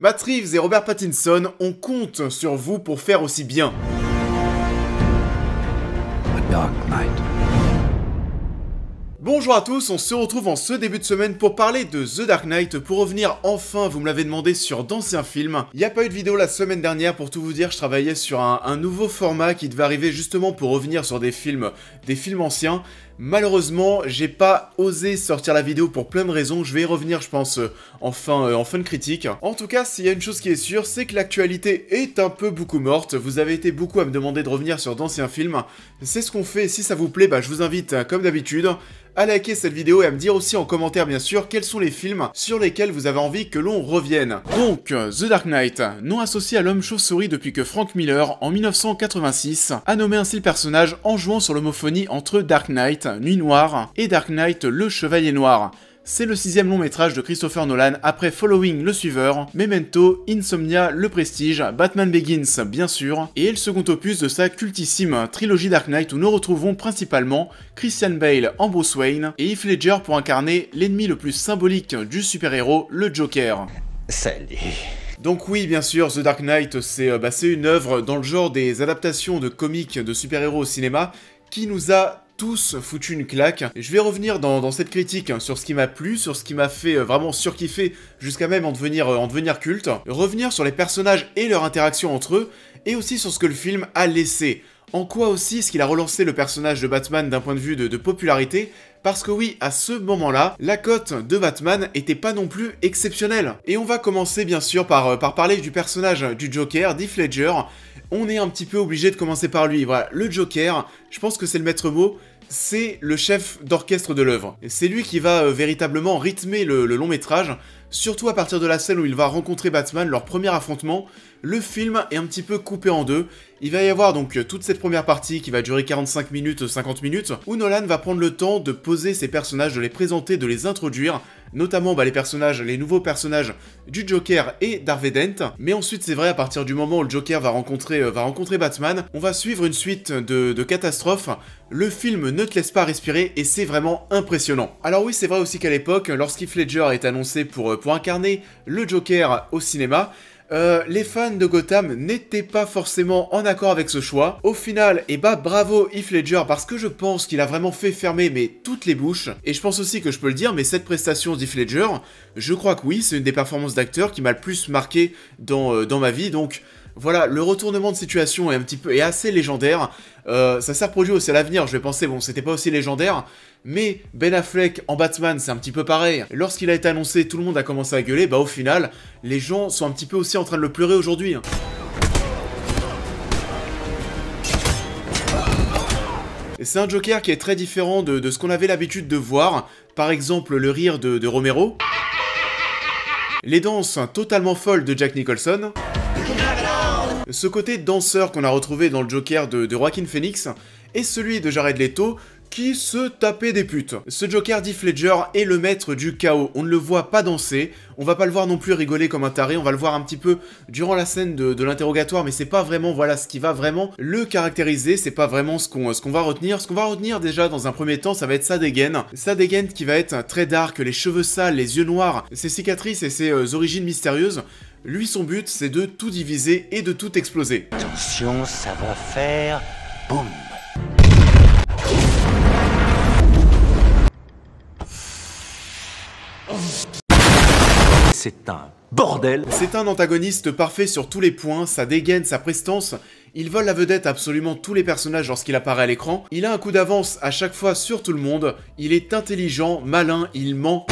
Matt Reeves et Robert Pattinson, on compte sur vous pour faire aussi bien. Bonjour à tous, on se retrouve en ce début de semaine pour parler de The Dark Knight, pour revenir enfin, vous me l'avez demandé, sur d'anciens films. Il n'y a pas eu de vidéo la semaine dernière, pour tout vous dire, je travaillais sur un, un, nouveau format qui devait arriver justement pour revenir sur des films, des films anciens, Malheureusement, j'ai pas osé sortir la vidéo pour plein de raisons, je vais y revenir je pense euh, en fin, euh, en fin de critique. En tout cas, s'il y a une chose qui est sûre, c'est que l'actualité est un peu beaucoup morte, vous avez été beaucoup à me demander de revenir sur d'anciens films, c'est ce qu'on fait, si ça vous plaît, bah, je vous invite euh, comme d'habitude à liker cette vidéo et à me dire aussi en commentaire bien sûr quels sont les films sur lesquels vous avez envie que l'on revienne. Donc, The Dark Knight, non associé à l'homme chauve-souris depuis que Frank Miller, en 1986, a nommé ainsi le personnage en jouant sur l'homophonie entre Dark Knight Nuit Noire, et Dark Knight, Le Chevalier Noir. C'est le sixième long métrage de Christopher Nolan après Following le suiveur, Memento, Insomnia, Le Prestige, Batman Begins bien sûr, et le second opus de sa cultissime trilogie Dark Knight où nous retrouvons principalement Christian Bale en Bruce Wayne et Heath Ledger pour incarner l'ennemi le plus symbolique du super-héros, le Joker. Salut. Donc oui, bien sûr, The Dark Knight, c'est euh, bah, une œuvre dans le genre des adaptations de comics de super-héros au cinéma qui nous a tous foutu une claque. je vais revenir dans, cette critique hein, sur ce qui m'a plu, sur ce qui m'a fait euh, vraiment surkiffer jusqu'à même en devenir, euh, en devenir culte. Revenir sur les personnages et leur interaction entre eux, et aussi sur ce que le film a laissé. En quoi aussi est-ce qu'il a relancé le personnage de Batman d'un point de vue de, popularité parce que oui, à ce moment-là, la cote de Batman n'était pas non plus exceptionnelle. Et on va commencer bien sûr par, euh, parler du personnage du Joker, de Ledger, on est un petit peu obligé de commencer par lui. Voilà, le Joker, je pense que c'est le maître mot, c'est le chef d'orchestre de l'œuvre. C'est lui qui va euh, véritablement rythmer le long métrage, Surtout à partir de la scène où il va rencontrer Batman, leur premier affrontement, le film est un petit peu coupé en deux. Il va y avoir donc euh, toute cette première partie qui va durer 45 minutes, 50 minutes, où Nolan va prendre le temps de poser ses personnages, de les présenter, de les introduire, notamment bah, les personnages, les nouveaux personnages du Joker et d'Harvey Dent. Mais ensuite, c'est vrai, à partir du moment où le Joker va rencontrer, euh, va rencontrer Batman, on va suivre une suite de, catastrophes. Le film ne te laisse pas respirer et c'est vraiment impressionnant. Alors oui, c'est vrai aussi qu'à l'époque, lorsqu'il Ledger est annoncé pour, euh, pour incarner le Joker au cinéma, euh, les fans de Gotham n'étaient pas forcément en accord avec ce choix. Au final, et eh bah ben, bravo Heath Ledger parce que je pense qu'il a vraiment fait fermer mais toutes les bouches. Et je pense aussi que je peux le dire, mais cette prestation d'Heath Ledger, je crois que oui, c'est une des performances d'acteur qui m'a le plus marqué dans, euh, dans ma vie. Donc voilà, le retournement de situation est un petit peu et assez légendaire. Euh, ça s'est reproduit aussi à l'avenir. Je vais penser, bon, c'était pas aussi légendaire, mais Ben Affleck en Batman, c'est un petit peu pareil. Lorsqu'il a été annoncé, tout le monde a commencé à gueuler, bah au final, les gens sont un petit peu aussi en train de le pleurer aujourd'hui. Hein. C'est un Joker qui est très différent de, ce qu'on avait l'habitude de voir, par exemple le rire de, Romero, les danses totalement folles de Jack Nicholson, ce côté danseur qu'on a retrouvé dans le Joker de, de Joaquin Phoenix, et celui de Jared Leto, qui se tapait des putes. Ce Joker dit Fledger est le maître du chaos. On ne le voit pas danser, on va pas le voir non plus rigoler comme un taré, on va le voir un petit peu durant la scène de, l'interrogatoire, mais c'est pas vraiment voilà ce qui va vraiment le caractériser, c'est pas vraiment ce qu'on va retenir. Ce qu'on va retenir déjà dans un premier temps, ça va être Sadegen. Sadegen qui va être très dark, les cheveux sales, les yeux noirs, ses cicatrices et ses euh, origines mystérieuses. Lui, son but, c'est de tout diviser et de tout exploser. Attention, ça va faire boum. c'est un bordel. C'est un antagoniste parfait sur tous les points, sa dégaine, sa prestance, il vole la vedette à absolument tous les personnages lorsqu'il apparaît à l'écran, il a un coup d'avance à chaque fois sur tout le monde, il est intelligent, malin, il ment.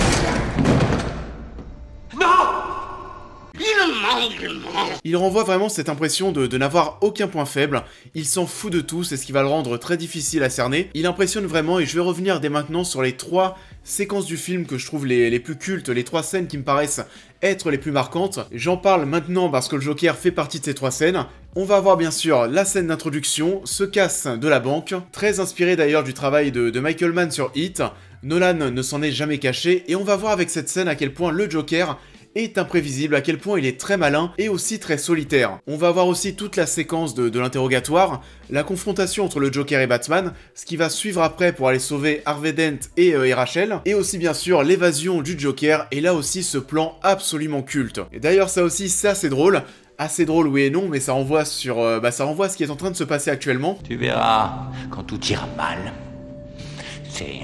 Il renvoie vraiment cette impression de, de n'avoir aucun point faible, il s'en fout de tout, c'est ce qui va le rendre très difficile à cerner. Il impressionne vraiment et je vais revenir dès maintenant sur les trois séquences du film que je trouve les, plus cultes, les trois scènes qui me paraissent être les plus marquantes. J'en parle maintenant parce que le Joker fait partie de ces trois scènes. On va voir bien sûr la scène d'introduction, ce casse de la banque, très inspiré d'ailleurs du travail de, de, Michael Mann sur Hit. Nolan ne s'en est jamais caché et on va voir avec cette scène à quel point le Joker est imprévisible, à quel point il est très malin et aussi très solitaire. On va voir aussi toute la séquence de, l'interrogatoire, la confrontation entre le Joker et Batman, ce qui va suivre après pour aller sauver Harvey Dent euh, et, Rachel, et aussi bien sûr l'évasion du Joker, et là aussi ce plan absolument culte. Et d'ailleurs ça aussi c'est assez drôle, assez drôle oui et non, mais ça renvoie sur, euh, bah, ça renvoie ce qui est en train de se passer actuellement. Tu verras quand tout ira mal. C'est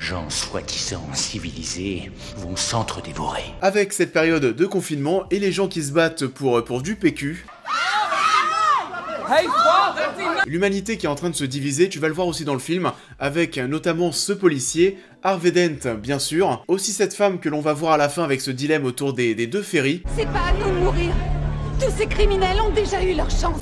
gens soi-disant civilisés vont s'entre-dévorer. Avec cette période de confinement et les gens qui se battent pour, euh, pour du PQ... L'humanité qui est en train de se diviser, tu vas le voir aussi dans le film, avec notamment ce policier, Harvey Dent, bien sûr, aussi cette femme que l'on va voir à la fin avec ce dilemme autour des, deux ferries. C'est pas à nous de mourir tous ces criminels ont déjà eu leur chance.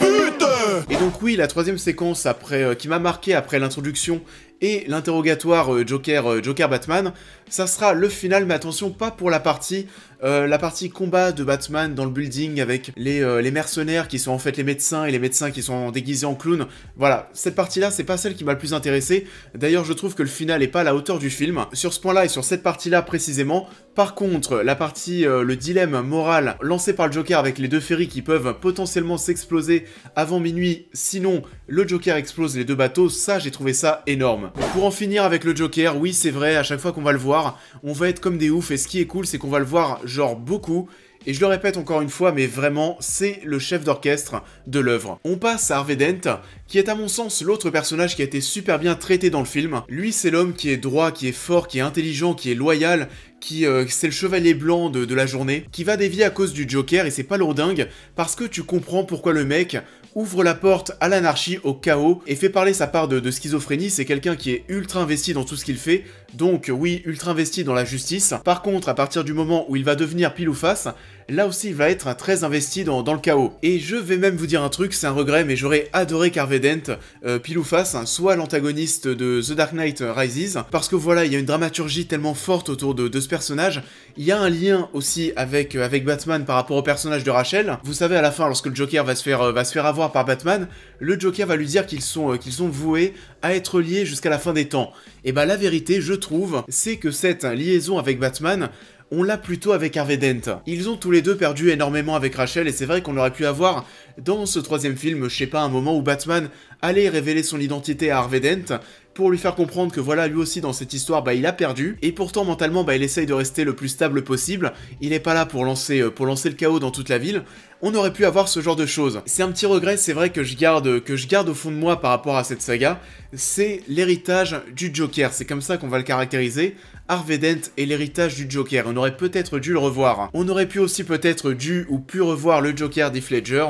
Et donc oui, la troisième séquence après, euh, qui m'a marqué après l'introduction et l'interrogatoire euh, Joker, euh, Joker Batman, ça sera le final, mais attention, pas pour la partie euh, la partie combat de Batman dans le building avec euh, les, mercenaires qui sont en fait les médecins et les médecins qui sont déguisés en clowns. Voilà, cette partie-là, c'est pas celle qui m'a le plus intéressé. D'ailleurs, je trouve que le final est pas à la hauteur du film. Sur ce point-là et sur cette partie-là précisément, par contre, la partie, euh, le dilemme moral lancé par le Joker avec les deux ferries qui peuvent potentiellement s'exploser avant minuit, sinon le Joker explose les deux bateaux, ça j'ai trouvé ça énorme. Pour en finir avec le Joker, oui c'est vrai, à chaque fois qu'on va le voir, on va être comme des oufs et ce qui est cool c'est qu'on va le voir genre beaucoup, et je le répète encore une fois, mais vraiment, c'est le chef d'orchestre de l'œuvre. On passe à Harvey Dent, qui est à mon sens l'autre personnage qui a été super bien traité dans le film. Lui, c'est l'homme qui est droit, qui est fort, qui est intelligent, qui est loyal, qui euh, c'est le chevalier blanc de, de, la journée, qui va dévier à cause du Joker et c'est pas lourdingue parce que tu comprends pourquoi le mec ouvre la porte à l'anarchie, au chaos, et fait parler sa part de, schizophrénie, c'est quelqu'un qui est ultra investi dans tout ce qu'il fait, donc oui, ultra investi dans la justice. Par contre, à partir du moment où il va devenir pile ou face, là aussi il va être très investi dans, le chaos. Et je vais même vous dire un truc, c'est un regret, mais j'aurais adoré qu'Arvedent, Dent, euh, pile ou face, soit l'antagoniste de The Dark Knight Rises, parce que voilà, il y a une dramaturgie tellement forte autour de, ce personnage, il y a un lien aussi euh, avec, Batman par rapport au personnage de Rachel. Vous savez, à la fin, lorsque le Joker va se faire, euh, avoir par Batman, le Joker va lui dire qu'ils sont, qu'ils sont voués à être liés jusqu'à la fin des temps. Et bah la vérité, je trouve, c'est que cette liaison avec Batman, on l'a plutôt avec Harvey Dent. Ils ont tous les deux perdu énormément avec Rachel et c'est vrai qu'on aurait pu avoir dans ce troisième film, je sais pas, un moment où Batman allait révéler son identité à Harvey Dent pour lui faire comprendre que voilà, lui aussi dans cette histoire, bah il a perdu, et pourtant mentalement, bah il essaye de rester le plus stable possible, il n'est pas là pour lancer, euh, pour lancer le chaos dans toute la ville, on aurait pu avoir ce genre de choses. C'est un petit regret, c'est vrai que je garde, que je garde au fond de moi par rapport à cette saga, c'est l'héritage du Joker, c'est comme ça qu'on va le caractériser, Harvey Dent et l'héritage du Joker. On aurait peut-être dû le revoir. On aurait pu aussi peut-être dû ou pu revoir le Joker des Ledger.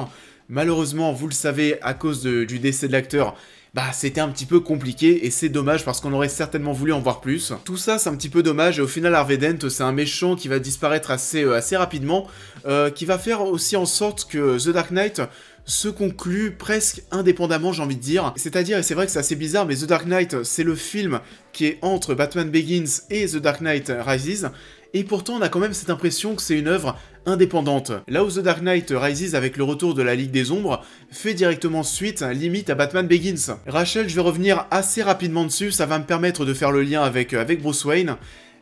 Malheureusement, vous le savez, à cause du décès de l'acteur, bah c'était un petit peu compliqué et c'est dommage parce qu'on aurait certainement voulu en voir plus. Tout ça c'est un petit peu dommage et au final Harvey c'est un méchant qui va disparaître assez, euh, assez rapidement, euh, qui va faire aussi en sorte que The Dark Knight se conclut presque indépendamment, j'ai envie de dire. C'est-à-dire, et c'est vrai que c'est assez bizarre, mais The Dark Knight, c'est le film qui est entre Batman Begins et The Dark Knight Rises, et pourtant on a quand même cette impression que c'est une œuvre indépendante. Là où The Dark Knight Rises avec le retour de la Ligue des Ombres fait directement suite, limite à Batman Begins. Rachel, je vais revenir assez rapidement dessus, ça va me permettre de faire le lien avec, euh, avec Bruce Wayne.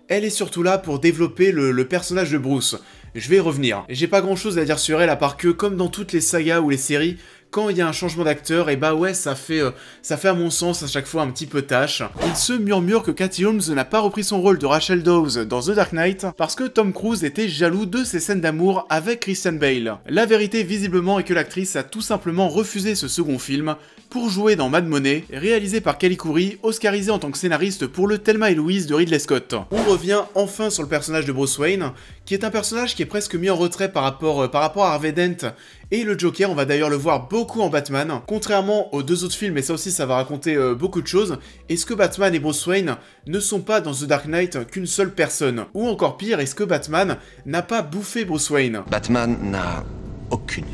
Elle est surtout là pour développer le, le personnage de Bruce je vais y revenir. J'ai pas grand chose à dire sur elle à part que, comme dans toutes les sagas ou les séries, quand il y a un changement d'acteur, et eh bah ben ouais, ça fait, euh, ça fait à mon sens à chaque fois un petit peu tâche. Il se murmure que Cathy Holmes n'a pas repris son rôle de Rachel Dawes dans The Dark Knight parce que Tom Cruise était jaloux de ses scènes d'amour avec Christian Bale. La vérité visiblement est que l'actrice a tout simplement refusé ce second film pour jouer dans Mad Money, réalisé par Kelly Curry, oscarisé en tant que scénariste pour le Thelma et Louise de Ridley Scott. On revient enfin sur le personnage de Bruce Wayne, qui est un personnage qui est presque mis en retrait par rapport, euh, par rapport à Harvey Dent et le Joker, on va d'ailleurs le voir beaucoup en Batman, contrairement aux deux autres films, et ça aussi ça va raconter euh, beaucoup de choses, est-ce que Batman et Bruce Wayne ne sont pas dans The Dark Knight qu'une seule personne Ou encore pire, est-ce que Batman n'a pas bouffé Bruce Wayne Batman n'a aucune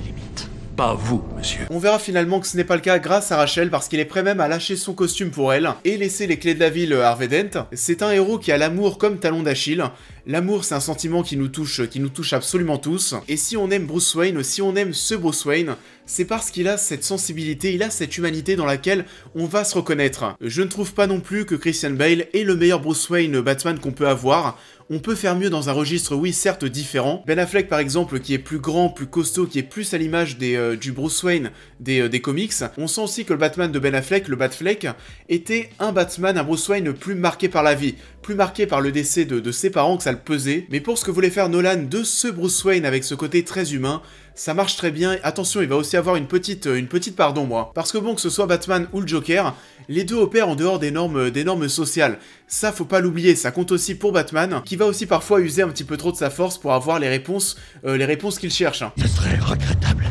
pas vous, monsieur. On verra finalement que ce n'est pas le cas grâce à Rachel parce qu'il est prêt même à lâcher son costume pour elle et laisser les clés de la ville à Harvey Dent. C'est un héros qui a l'amour comme talon d'Achille. L'amour, c'est un sentiment qui nous touche, qui nous touche absolument tous. Et si on aime Bruce Wayne, si on aime ce Bruce Wayne, c'est parce qu'il a cette sensibilité, il a cette humanité dans laquelle on va se reconnaître. Je ne trouve pas non plus que Christian Bale est le meilleur Bruce Wayne Batman qu'on peut avoir. On peut faire mieux dans un registre, oui, certes différent. Ben Affleck, par exemple, qui est plus grand, plus costaud, qui est plus à l'image euh, du Bruce Wayne euh, des, comics. On sent aussi que le Batman de Ben Affleck, le Batfleck, était un Batman, un Bruce Wayne plus marqué par la vie, plus marqué par le décès de, de ses parents que ça le pesait. Mais pour ce que voulait faire Nolan de ce Bruce Wayne avec ce côté très humain, ça marche très bien. Attention, il va aussi avoir une petite, euh, une petite pardon, moi. Parce que bon, que ce soit Batman ou le Joker, les deux opèrent en dehors des normes, sociales. Ça, faut pas l'oublier, ça compte aussi pour Batman, qui va aussi parfois user un petit peu trop de sa force pour avoir les réponses, euh, les réponses qu'il cherche. Ce serait regrettable.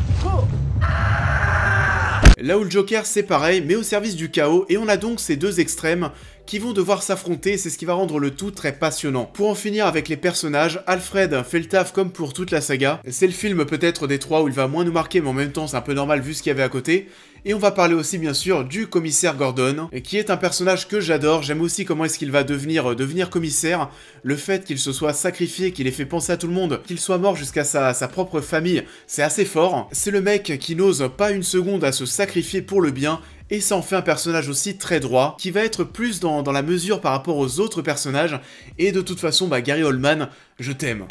Là où le Joker, c'est pareil, mais au service du chaos, et on a donc ces deux extrêmes qui vont devoir s'affronter, c'est ce qui va rendre le tout très passionnant. Pour en finir avec les personnages, Alfred fait le taf comme pour toute la saga, c'est le film peut-être des trois où il va moins nous marquer mais en même temps c'est un peu normal vu ce qu'il y avait à côté, et on va parler aussi bien sûr du commissaire Gordon, qui est un personnage que j'adore, j'aime aussi comment est-ce qu'il va devenir, euh, commissaire, le fait qu'il se soit sacrifié, qu'il ait fait penser à tout le monde, qu'il soit mort jusqu'à sa, sa propre famille, c'est assez fort. C'est le mec qui n'ose pas une seconde à se sacrifier pour le bien, et ça en fait un personnage aussi très droit, qui va être plus dans, la mesure par rapport aux autres personnages. Et de toute façon, bah, Gary Oldman, je t'aime.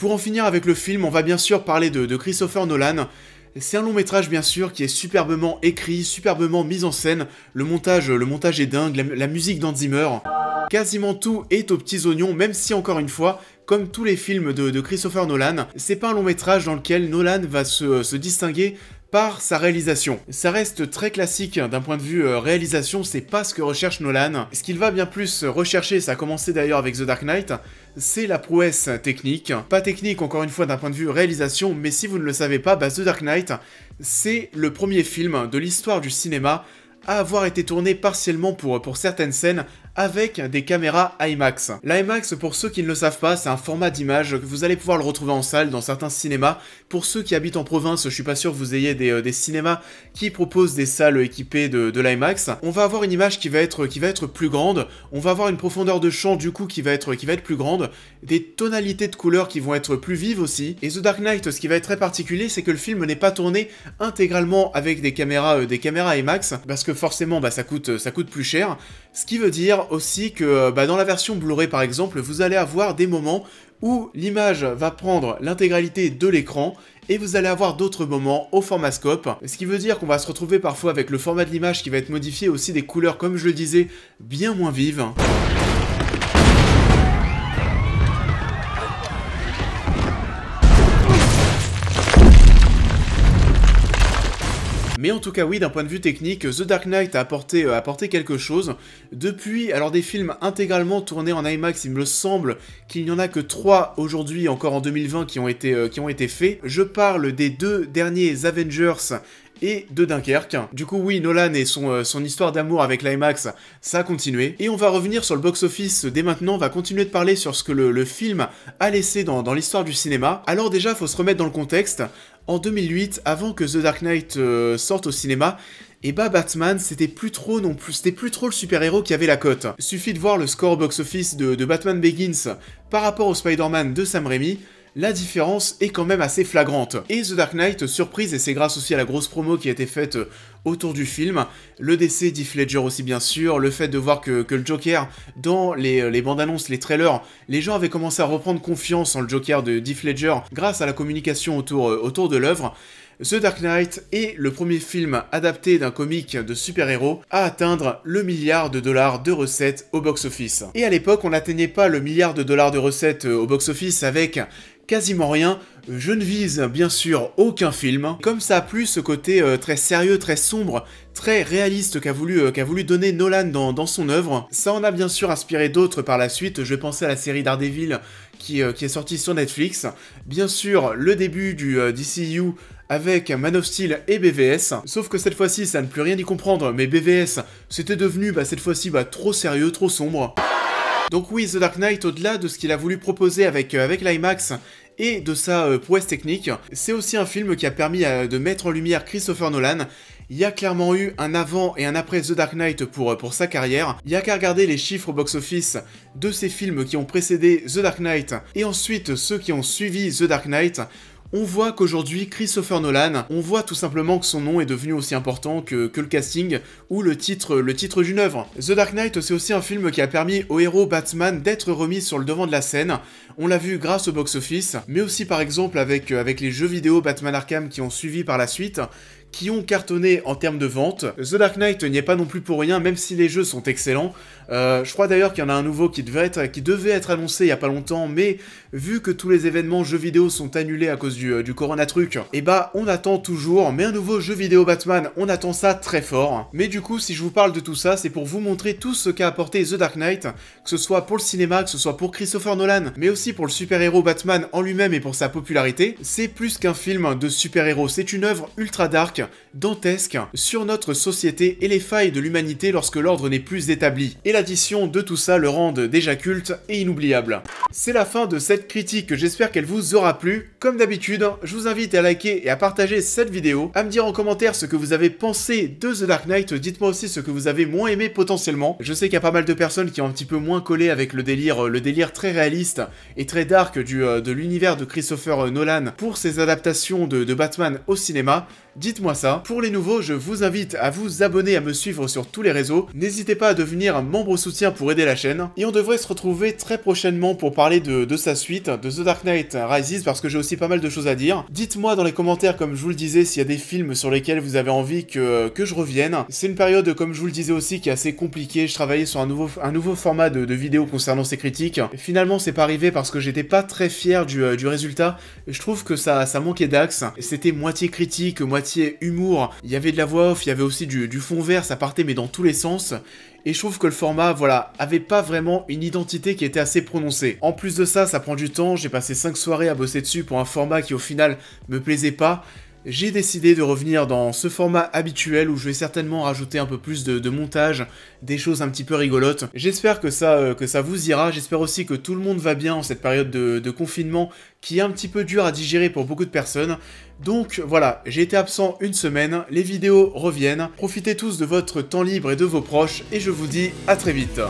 Pour en finir avec le film, on va bien sûr parler de, de Christopher Nolan, c'est un long métrage bien sûr qui est superbement écrit, superbement mis en scène, le montage, le montage est dingue, la, musique musique d'Anzimer. Quasiment tout est aux petits oignons, même si encore une fois, comme tous les films de, Christopher Nolan, c'est pas un long métrage dans lequel Nolan va se distinguer par sa réalisation. Ça reste très classique hein, d'un point de vue euh, réalisation, c'est pas ce que recherche Nolan. Ce qu'il va bien plus euh, rechercher, ça a commencé d'ailleurs avec The Dark Knight, c'est la prouesse technique. Pas technique encore une fois d'un point de vue réalisation, mais si vous ne le savez pas, bah, The Dark Knight, c'est le premier film de l'histoire du cinéma à avoir été tourné partiellement pour, pour certaines scènes avec des caméras IMAX. L'IMAX, pour ceux qui ne le savent pas, c'est un format d'image que vous allez pouvoir le retrouver en salle dans certains cinémas. Pour ceux qui habitent en province, je suis pas sûr que vous ayez des, euh, cinémas qui proposent des salles équipées de, l'IMAX. On va avoir une image qui va être plus grande. On va avoir une profondeur de champ du coup qui va être plus grande. Des tonalités de couleurs qui vont être plus vives aussi. Et The Dark Knight, ce qui va être très particulier, c'est que le film n'est pas tourné intégralement avec des caméras euh, des caméras IMAX parce que forcément bah, ça coûte plus cher. Ce qui veut dire aussi que euh, bah, dans la version Blu-ray par exemple, vous allez avoir des moments où l'image va prendre l'intégralité de l'écran et vous allez avoir d'autres moments au format scope, ce qui veut dire qu'on va se retrouver parfois avec le format de l'image qui va être modifié aussi des couleurs comme je le disais bien moins vives. Mais en tout cas, oui, d'un point de vue technique, The Dark Knight euh, a apporté, quelque chose. Depuis, alors des films intégralement tournés en IMAX, il me semble qu'il n'y en a que trois aujourd'hui, encore en 2020, euh, qui ont été, faits. Je parle des deux derniers Avengers et de Dunkerque. Du coup, oui, Nolan et euh, son, histoire d'amour avec l'IMAX, ça a continué. Et on va revenir sur le box-office dès maintenant, on va continuer de parler sur ce que le, film a laissé dans, dans l'histoire du cinéma. Alors déjà, faut se remettre dans le contexte en 2008, avant que The Dark Knight euh, sorte au cinéma, et bah Batman, c'était plus trop non plus, c'était plus trop le super-héros qui avait la cote. Suffit de voir le score box-office de, de Batman Begins par rapport au Spider-Man de Sam Raimi, la différence est quand même assez flagrante. Et The Dark Knight, surprise, et c'est grâce aussi à la grosse promo qui a été faite euh, autour du film, le décès d'Heath Ledger aussi bien sûr, le fait de voir que, le Joker, dans euh, les, bandes annonces, les trailers, les gens avaient commencé à reprendre confiance en le Joker de Heath Ledger grâce à la communication autour, euh, autour de l'œuvre, The Dark Knight est le premier film adapté d'un comic de super-héros à atteindre le milliard de dollars de recettes au box-office. Et à l'époque, on n'atteignait pas le milliard de dollars de recettes au box-office avec quasiment rien. Je ne vise bien sûr aucun film. Comme ça a plus ce côté euh, très sérieux, très sombre, très réaliste qu'a voulu, euh, voulu donner Nolan dans, son œuvre. Ça en a bien sûr inspiré d'autres par la suite. Je vais penser à la série Daredevil euh, qui, est sortie sur Netflix. Bien sûr, le début du DCU avec Man of Steel et BVS. Sauf que cette fois-ci, ça ne plus rien y comprendre, mais BVS, c'était devenu bah, cette fois-ci bah, trop sérieux, trop sombre. Donc oui, The Dark Knight, au-delà de ce qu'il a voulu proposer avec, euh, l'IMAX et de sa euh, technique, c'est aussi un film qui a permis euh, de mettre en lumière Christopher Nolan. Il y a clairement eu un avant et un après The Dark Knight pour, pour sa carrière. Il y a qu'à regarder les chiffres au box-office de ces films qui ont précédé The Dark Knight et ensuite ceux qui ont suivi The Dark Knight on voit qu'aujourd'hui, Christopher Nolan, on voit tout simplement que son nom est devenu aussi important que, le casting ou le titre, le titre d'une œuvre. The Dark Knight, c'est aussi un film qui a permis au héros Batman d'être remis sur le devant de la scène. On l'a vu grâce au box-office, mais aussi par exemple avec, euh, avec les jeux vidéo Batman Arkham qui ont suivi par la suite, qui ont cartonné en termes de vente. The Dark Knight n'y est pas non plus pour rien, même si les jeux sont excellents. Euh, je crois d'ailleurs qu'il y en a un nouveau qui devait, être, qui devait être annoncé il y a pas longtemps, mais vu que tous les événements jeux vidéo sont annulés à cause du, euh, du corona truc, et eh bah on attend toujours, mais un nouveau jeu vidéo Batman, on attend ça très fort. Mais du coup, si je vous parle de tout ça, c'est pour vous montrer tout ce qu'a apporté The Dark Knight, que ce soit pour le cinéma, que ce soit pour Christopher Nolan, mais aussi pour le super-héros Batman en lui-même et pour sa popularité. C'est plus qu'un film de super-héros, c'est une œuvre ultra dark dantesque, sur notre société et les failles de l'humanité lorsque l'ordre n'est plus établi. Et l'addition de tout ça le rend déjà culte et inoubliable. C'est la fin de cette critique, j'espère qu'elle vous aura plu. Comme d'habitude, je vous invite à liker et à partager cette vidéo, à me dire en commentaire ce que vous avez pensé de The Dark Knight, dites-moi aussi ce que vous avez moins aimé potentiellement. Je sais qu'il y a pas mal de personnes qui ont un petit peu moins collé avec le délire, le délire très réaliste et très dark du, euh, de l'univers de Christopher euh, Nolan pour ses adaptations de Batman au cinéma. Dites-moi ça. Pour les nouveaux, je vous invite à vous abonner, à me suivre sur tous les réseaux. N'hésitez pas à devenir un membre soutien pour aider la chaîne. Et on devrait se retrouver très prochainement pour parler de, sa suite, de The Dark Knight Rises, parce que j'ai aussi pas mal de choses à dire. Dites-moi dans les commentaires, comme je vous le disais, s'il y a des films sur lesquels vous avez envie que, que je revienne. C'est une période, comme je vous le disais aussi, qui est assez compliquée. Je travaillais sur un nouveau, un nouveau format de, vidéos vidéo concernant ces critiques. finalement, c'est pas arrivé parce que j'étais pas très fier euh, du, résultat. je trouve que ça, ça manquait d'axe. C'était moitié critique, moitié humour, il y avait de la voix off, il y avait aussi du, fond vert, ça partait mais dans tous les sens et je trouve que le format, voilà, avait pas vraiment une identité qui était assez prononcée. En plus de ça, ça prend du temps, j'ai passé 5 soirées à bosser dessus pour un format qui au final me plaisait pas, j'ai décidé de revenir dans ce format habituel où je vais certainement rajouter un peu plus de, montage, des choses un petit peu rigolotes. J'espère que ça, euh, que ça vous ira, j'espère aussi que tout le monde va bien en cette période de, de confinement qui est un petit peu dur à digérer pour beaucoup de personnes. Donc voilà, j'ai été absent une semaine, les vidéos reviennent, profitez tous de votre temps libre et de vos proches, et je vous dis à très vite.